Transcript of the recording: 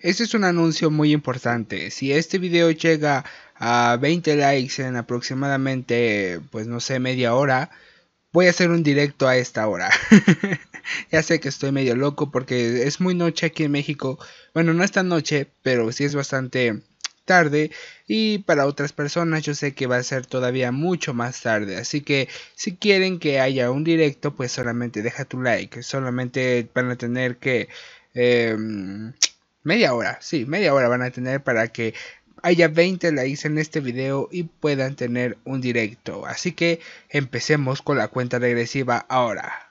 Este es un anuncio muy importante. Si este video llega a 20 likes en aproximadamente, pues no sé, media hora, voy a hacer un directo a esta hora. ya sé que estoy medio loco porque es muy noche aquí en México. Bueno, no esta noche, pero sí es bastante tarde y para otras personas yo sé que va a ser todavía mucho más tarde así que si quieren que haya un directo pues solamente deja tu like solamente van a tener que em, media hora, sí, media hora van a tener para que haya 20 likes en este video y puedan tener un directo. Así que empecemos con la cuenta regresiva ahora.